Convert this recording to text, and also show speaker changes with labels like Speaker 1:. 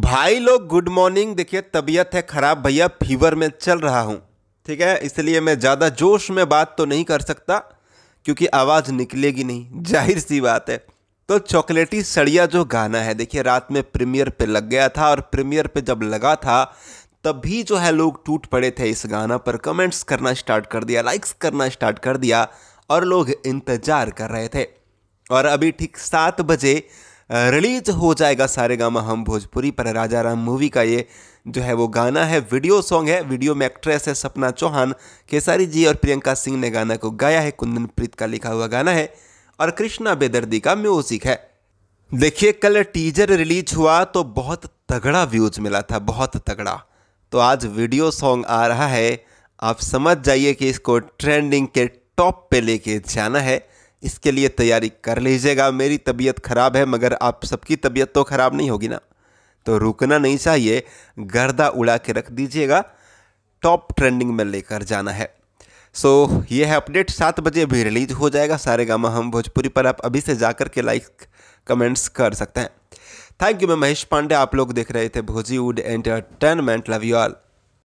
Speaker 1: भाई लोग good morning देखिए तबीयत है ख़राब भैया फीवर में चल रहा हूँ ठीक है इसलिए मैं ज़्यादा जोश में बात तो नहीं कर सकता क्योंकि आवाज़ निकलेगी नहीं जाहिर सी बात है तो चॉकलेटी सड़िया जो गाना है देखिए रात में प्रीमियर पे लग गया था और प्रीमियर पे जब लगा था तभी जो है लोग टूट पड़े थे इस गाना पर कमेंट्स करना स्टार्ट कर दिया लाइक्स करना स्टार्ट कर दिया और लोग इंतज़ार कर रहे थे और अभी ठीक सात बजे रिलीज हो जाएगा सारे गामा हम भोजपुरी पर राजा राम मूवी का ये जो है वो गाना है वीडियो सॉन्ग है वीडियो में एक्ट्रेस है सपना चौहान केसारी जी और प्रियंका सिंह ने गाना को गाया है कुंदन प्रीत का लिखा हुआ गाना है और कृष्णा बेदर्दी का म्यूजिक है देखिए कल टीजर रिलीज हुआ तो बहुत तगड़ा व्यूज मिला था बहुत तगड़ा तो आज वीडियो सॉन्ग आ रहा है आप समझ जाइए कि इसको ट्रेंडिंग के टॉप पे लेके जाना है इसके लिए तैयारी कर लीजिएगा मेरी तबीयत ख़राब है मगर आप सबकी तबीयत तो ख़राब नहीं होगी ना तो रुकना नहीं चाहिए गर्दा उड़ा के रख दीजिएगा टॉप ट्रेंडिंग में लेकर जाना है सो so, ये है अपडेट सात बजे भी रिलीज हो जाएगा सारे गामा हम भोजपुरी पर आप अभी से जा कर के लाइक कमेंट्स कर सकते हैं थैंक यू मैं महेश पांडे आप लोग देख रहे थे Bhojiwood entertainment love you all